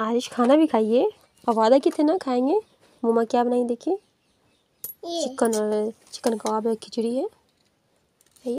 आरिश खाना भी खाइए और वादा कितने ना खाएंगे मम्मा क्या बनाई देखिए चिकन और चिकन कबाब है खिचड़ी है